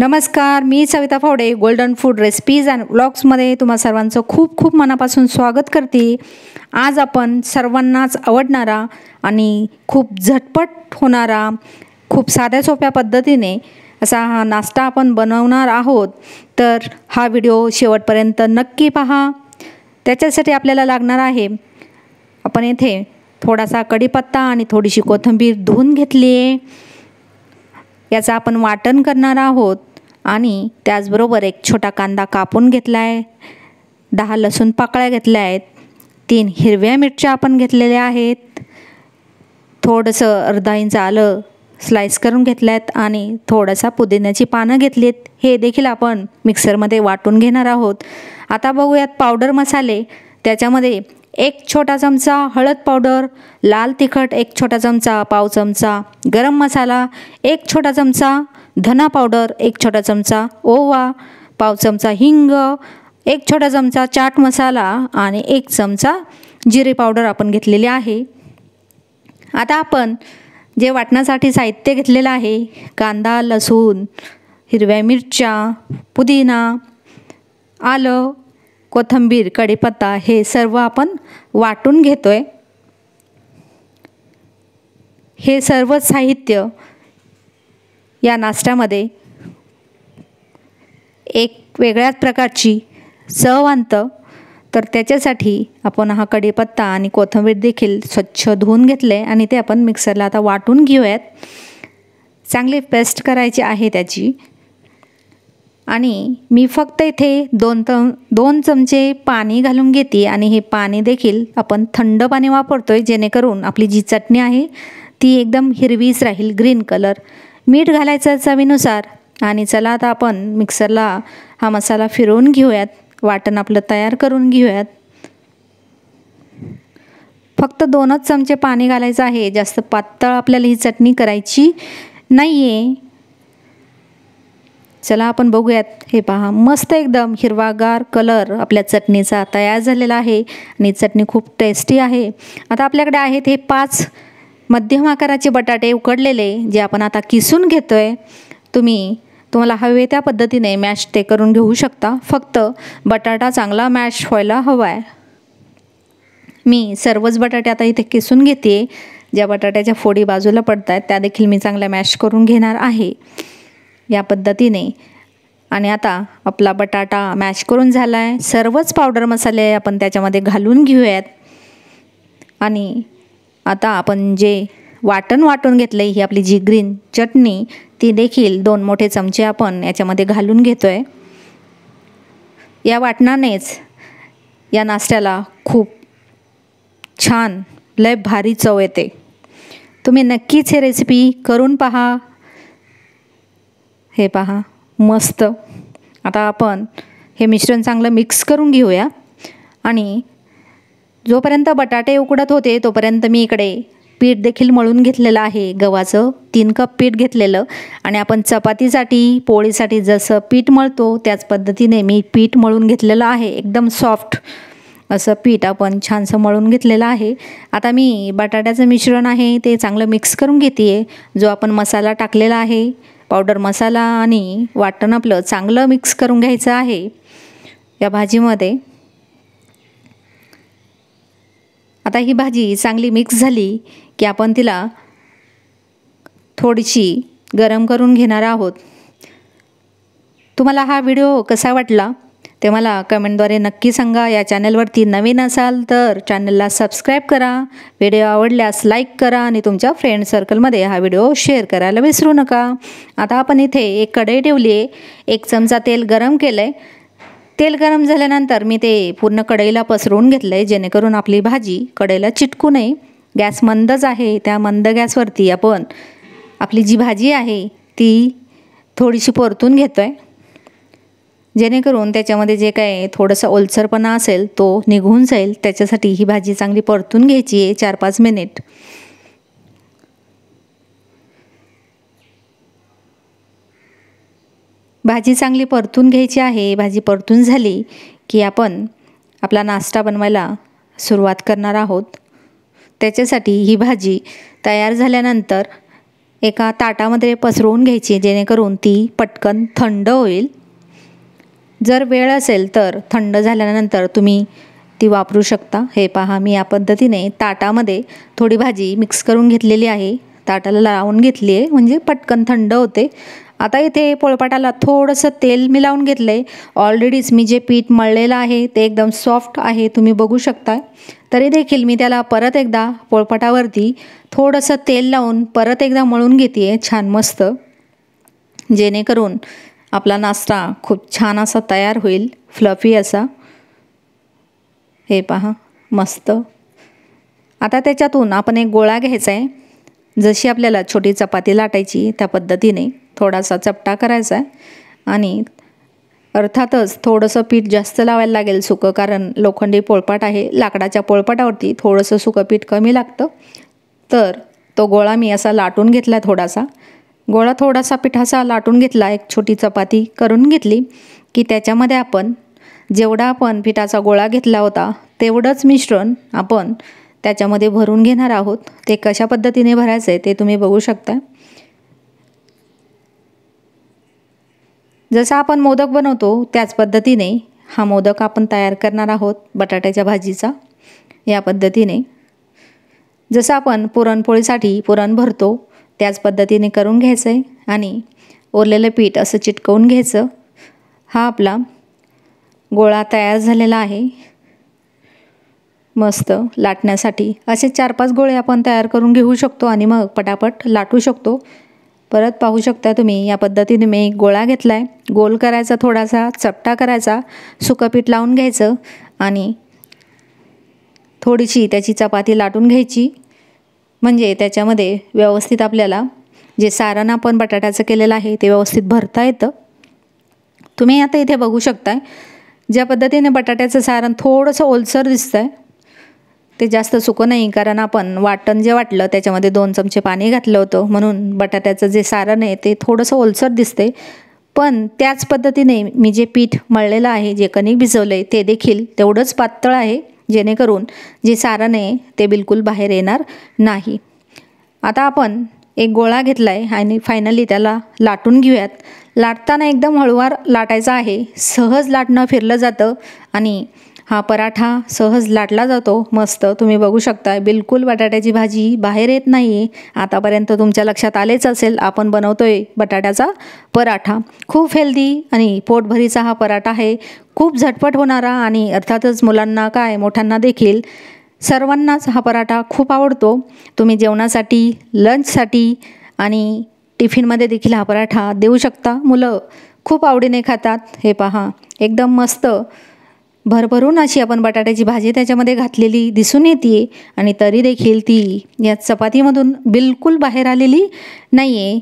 नमस्कार मी Savita Phawade Golden Food Recipes and ब्लॉग्समध्ये तुम्हा सर्वांचं खूप खूप मनापासून स्वागत करते आज आपण सर्वांनाच आवडणारा आणि खूप झटपट होणारा खूप साध्या सोप्या पद्धतीने असा हा नाश्ता आपण बनवणार आहोत तर हा व्हिडिओ शेवटपर्यंत नक्की पहा त्याच्यासाठी आपल्याला लागणार आहे आपण येथे थोडासा कढीपत्ता आणि थोडीशी कोथिंबीर धुवून घेतली आहे याचं आपण वाटण करणार आहोत आणि त्याचबरोबर एक छोटा कांदा कापून घेतला आहे दहा लसूण पाकळ्या घेतल्या आहेत तीन हिरव्या मिरच्या आपण घेतलेल्या आहेत थोडंसं अर्धा इंच आलं स्लाइस करून घेतल्या आहेत आणि थोडासा पुदिन्याची पानं घेतलीत हे देखील आपण मिक्सरमध्ये वाटून घेणार आहोत आता बघूयात पावडर मसाले त्याच्यामध्ये एक छोटा चमचा हळद पावडर लाल तिखट एक छोटा चमचा पाव चमचा गरम मसाला एक छोटा चमचा धना पावडर एक छोटा चमचा ओवा पाव चमचा हिंग एक छोटा चमचा चाट मसाला आणि एक चमचा जिरे पावडर आपण घेतलेली आहे आता आपण जे वाटण्यासाठी साहित्य घेतलेलं आहे कांदा लसूण हिरव्या मिरच्या पुदिना आलं कोथंबीर कढीपत्ता हे सर्व आपण वाटून घेतो आहे हे सर्व साहित्य या नाश्त्यामध्ये एक वेगळ्याच प्रकारची चव आणतं तर त्याच्यासाठी आपण हा कढीपत्ता आणि कोथिंबीर देखील स्वच्छ धुवून घेतले आणि ते आपण मिक्सरला आता वाटून घेऊयात चांगली पेस्ट करायची आहे त्याची आणि मी फक्त इथे दोन तम दोन चमचे पाणी घालून घेते आणि हे पाणी देखील आपण थंड पाणी वापरतो आहे जेणेकरून आपली जी चटणी आहे ती एकदम हिरवीच राहील ग्रीन कलर मीठ घालायचं चवीनुसार आणि चला आता आपण मिक्सरला हा मसाला फिरवून घेऊयात वाटण आपलं तयार करून घेऊयात फक्त दोनच चमचे पाणी घालायचं आहे जास्त पातळ आपल्याला ही चटणी करायची नाही आहे चला आपण बघूयात हे पहा मस्त एकदम हिरवागार कलर आपल्या चटणीचा तयार झालेला आहे आणि चटणी खूप टेस्टी आहे आता आपल्याकडे आहेत हे पाच मध्यम आकाराचे बटाटे उकडलेले जे आपण आता किसून घेतो आहे तुम्ही तुम्हाला हवे त्या पद्धतीने मॅश ते करून घेऊ शकता फक्त बटाटा चांगला मॅश व्हायला हवा आहे मी सर्वच बटाटे आता इथे किसून घेते ज्या बटाट्याच्या फोडी बाजूला पडत आहेत त्या देखील मी चांगल्या मॅश करून घेणार आहे या पद्धतीने आणि आता आपला बटाटा मॅश करून झाला आहे सर्वच पावडर मसाले आपण त्याच्यामध्ये घालून घेऊयात आणि आता आपण जे वाटण वाटून घेतलं ही आपली जी ग्रीन चटणी ती देखील दोन मोठे चमचे आपण याच्यामध्ये घालून घेतो आहे या वाटणानेच या नाश्त्याला खूप छान लय भारी चव येते तुम्ही नक्कीच हे रेसिपी करून पहा हे पहा मस्त आता आपण हे मिश्रण चांगलं मिक्स करून घेऊया आणि जोपर्यंत बटाटे उकडत होते तोपर्यंत मी इकडे पीठ देखील मळून घेतलेलं आहे गव्हाचं तीन कप पीठ घेतलेलं आणि आपण चपातीसाठी पोळीसाठी जसं पीठ मळतो त्याच पद्धतीने मी पीठ मळून घेतलेलं आहे एकदम सॉफ्ट असं पीठ आपण छानसं मळून घेतलेलं आहे आता मी बटाट्याचं मिश्रण आहे ते चांगलं मिक्स करून घेते आहे जो आपण मसाला टाकलेला आहे पावडर मसाला आणि वाटण आपलं चांगलं मिक्स करून घ्यायचं आहे या भाजीमध्ये आता ही भाजी चांगली मिक्स झाली की आपण तिला थोडीशी गरम करून घेणार आहोत तुम्हाला हा व्हिडिओ कसा वाटला ते मला कमेंटद्वारे नक्की सांगा या चॅनलवरती नवीन असाल तर चॅनलला सबस्क्राईब करा व्हिडिओ आवडल्यास लाईक करा आणि तुमच्या फ्रेंड सर्कलमध्ये हा व्हिडिओ शेअर करायला विसरू नका आता आपण इथे एक कढई ठेवली आहे एक चमचा तेल गरम केलं आहे तेल गरम झाल्यानंतर मी ते पूर्ण कढईला पसरवून घेतलं आहे जेणेकरून आपली भाजी कढईला चिटकू नये गॅस मंदच आहे त्या मंद गॅसवरती आपण आपली जी भाजी आहे ती थोडीशी परतून घेतो आहे जेणेकरून त्याच्यामध्ये जे काय थोडंसं ओलसरपणा असेल तो निघून जाईल त्याच्यासाठी ही भाजी चांगली परतून घ्यायची आहे चार पाच मिनिट भाजी चांगली परतून घ्यायची आहे भाजी परतून झाली की आपण आपला नाश्ता बनवायला सुरुवात करणार आहोत त्याच्यासाठी ही भाजी तयार झाल्यानंतर एका ताटामध्ये पसरवून घ्यायची जेणेकरून ती पटकन थंड होईल जर वेळ असेल तर थंड झाल्यानंतर तुम्ही ती वापरू शकता हे पहा मी या पद्धतीने ताटामध्ये थोडी भाजी मिक्स करून घेतलेली आहे ताटाला लावून घेतली आहे म्हणजे पटकन थंड होते आता इथे पोळपाटाला थोडंसं तेल मी लावून घेतलं आहे ऑलरेडीच मी जे पीठ मळलेलं आहे ते एकदम सॉफ्ट आहे तुम्ही बघू शकता तरी देखील मी त्याला परत एकदा पोळपाटावरती थोडंसं तेल लावून परत एकदा मळून घेते छान मस्त जेणेकरून आपला नाश्ता खूप छान असा तयार होईल फ्लफी असा हे पहा मस्त आता त्याच्यातून आपण एक गोळा घ्यायचा आहे जशी आपल्याला छोटी चपाती लाटायची त्या पद्धतीने थोडासा चपटा करायचा आहे आणि अर्थातच थोडंसं पीठ जास्त लावायला लागेल सुकं कारण लोखंडी पोळपाट आहे लाकडाच्या पोळपाटावरती थोडंसं सुकं पीठ कमी लागतं तर तो गोळा मी असा लाटून घेतला थोडासा गोळा थोडासा पिठाचा लाटून घेतला एक छोटी चपाती करून घेतली की त्याच्यामध्ये आपण जेवढा आपण पिठाचा गोळा घेतला होता तेवढंच मिश्रण आपण त्याच्यामध्ये भरून घेणार आहोत ते कशा पद्धतीने भरायचं आहे ते तुम्ही बघू शकता जसं आपण मोदक बनवतो त्याच पद्धतीने हा मोदक आपण तयार करणार आहोत बटाट्याच्या भाजीचा या पद्धतीने जसं आपण पुरणपोळीसाठी पुरण भरतो त्याच पद्धतीने करून घ्यायचं आहे आणि ओरलेलं पीठ असं चिटकवून घ्यायचं हा आपला गोळा तयार झालेला आहे मस्त लाटण्यासाठी असे चार पाच गोळे आपण तयार करून घेऊ शकतो आणि मग पटापट लाटू शकतो परत पाहू शकता तुम्ही या पद्धतीने मी गोळा घेतला आहे गोल करायचा थोडासा चपटा करायचा सुकंपीठ लावून घ्यायचं आणि थोडीशी त्याची चपाती लाटून घ्यायची म्हणजे त्याच्यामध्ये व्यवस्थित आपल्याला जे सारण आपण बटाट्याचं केलेलं आहे ते व्यवस्थित भरता येतं तुम्ही आता इथे बघू शकताय ज्या पद्धतीने बटाट्याचं सारण थोडंसं ओलसर दिसतं आहे ते जास्त सुकं नाही कारण आपण वाटण जे वाटलं त्याच्यामध्ये दोन चमचे पाणी घातलं होतं म्हणून बटाट्याचं जे सारण आहे ते थोडंसं ओलसर दिसते पण त्याच पद्धतीने मी जे पीठ मळलेलं आहे जे कणिक भिजवलं आहे ते देखील तेवढंच पातळ आहे जेणेकरून जे सारण आहे ते बिलकुल बाहेर येणार नाही आता आपण एक गोळा घेतला आहे आणि फायनली त्याला लाटून घेऊयात लाटताना एकदम हळूवार लाटायचं आहे सहज लाटणं फिरलं जातं आणि हा पराठा सहज लाटला जातो मस्त तुम्ही बघू शकता बिलकुल बटाट्याची भाजी बाहेर येत नाही आतापर्यंत तुमच्या लक्षात आलेच असेल आपण बनवतोय बटाट्याचा पराठा खूप हेल्दी आणि पोटभरीचा हा पराठा आहे खूप झटपट होणारा आणि अर्थातच मुलांना काय मोठ्यांना देखील सर्वांनाच हा पराठा खूप आवडतो तुम्ही जेवणासाठी लंचसाठी आणि टिफिनमध्ये देखील हा पराठा देऊ शकता मुलं खूप आवडीने खातात हे पहा एकदम मस्त भरभरून अशी आपण बटाट्याची भाजी त्याच्यामध्ये घातलेली दिसून येते आणि तरी देखील ती या चपातीमधून बिलकुल बाहेर आलेली नाही आहे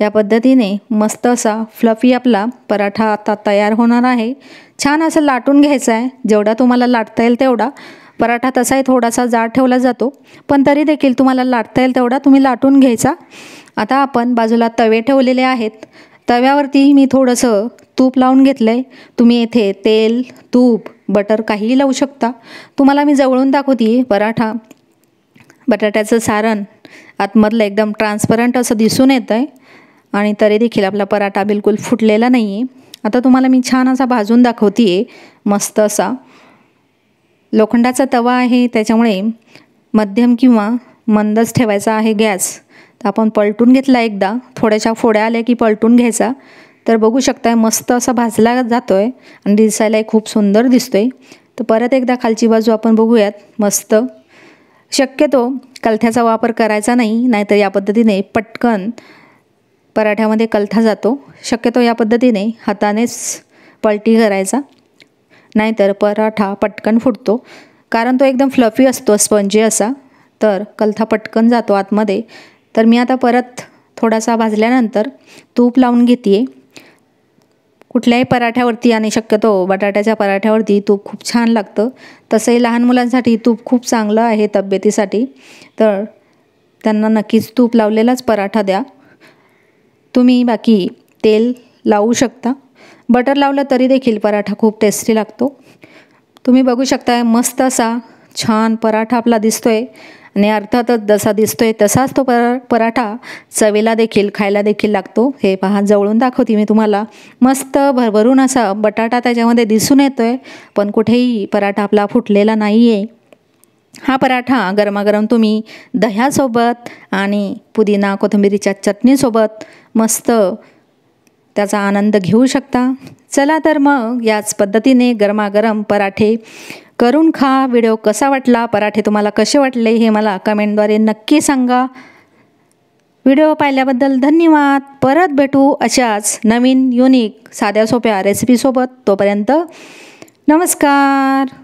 या पद्धतीने मस्त असा फ्लफी आपला पराठा आता तयार होणार आहे छान असं लाटून घ्यायचा आहे जेवढा तुम्हाला लाटता येईल तेवढा पराठा तसाही थोडासा जाड ठेवला जातो पण तरी देखील तुम्हाला लाटता येईल तेवढा तुम्ही लाटून घ्यायचा आता आपण बाजूला तवे ठेवलेले आहेत तव्यावरती मी थोडंसं तूप लावून घेतलं आहे तुम्ही येथे तेल तूप बटर काहीही लावू शकता तुम्हाला मी जवळून दाखवते पराठा बटाट्याचं सारण आतमधलं एकदम ट्रान्सपरंट असं दिसून येतं आहे आणि तरी देखील आपला पराठा बिलकुल फुटलेला नाही आहे आता तुम्हाला मी छान असा भाजून दाखवते आहे मस्त असा लोखंडाचा तवा आहे त्याच्यामुळे मध्यम किंवा मंदच ठेवायचा आहे गॅस तर आपण पलटून घेतला एकदा थोड्याशा फोड्या आल्या की पलटून घ्यायचा तर बघू शकताय मस्त असा भाजला जातो आहे आणि दिसायलाही खूप सुंदर दिसतो आहे तर परत एकदा खालची बाजू आपण बघूयात मस्त शक्यतो कलथ्याचा वापर करायचा नाही नाहीतर या पद्धतीने पटकन पराठ्यामध्ये कलथा जातो शक्यतो या पद्धतीने हातानेच पलटी करायचा नाहीतर पराठा पटकन फुटतो कारण तो एकदम फ्लफी असतो स्पंजी असा तर कलथा पटकन जातो आतमध्ये तर मी आता परत थोडासा भाजल्यानंतर तूप लावून घेते आहे कुठल्याही पराठ्यावरती आणि शक्यतो बटाट्याच्या पराठ्यावरती तूप खूप छान लागतं तसंही लहान मुलांसाठी तूप खूप चांगलं आहे तब्येतीसाठी तर त्यांना नक्कीच तूप लावलेलाच पराठा द्या तुम्ही बाकी तेल लावू शकता बटर लावलं तरी देखील पराठा खूप टेस्टी लागतो तुम्ही बघू शकता मस्त असा छान पराठा आपला दिसतो आहे आणि अर्थातच जसा दिसतोय तसाच तो पर पराठा चवीला देखील खायला देखील लागतो हे पहा जवळून दाखवते मी तुम्हाला मस्त भरभरून असा बटाटा त्याच्यामध्ये दिसून येतो आहे पण कुठेही पराठा आपला फुटलेला नाही आहे हा पराठा गरमागरम तुम्ही दह्यासोबत आणि पुदिना कोथिंबिरीच्या चटणीसोबत मस्त त्याचा आनंद घेऊ शकता चला तर मग याच पद्धतीने गरमागरम पराठे करून खा व्हिडिओ कसा वाटला पराठे तुम्हाला कसे वाटले हे मला कमेंटद्वारे नक्की सांगा व्हिडिओ पाहिल्याबद्दल धन्यवाद परत भेटू अशाच नवीन युनिक साध्या सोप्या रेसिपीसोबत तोपर्यंत नमस्कार